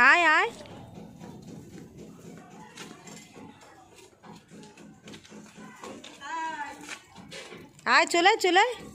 आए आए आए चले चले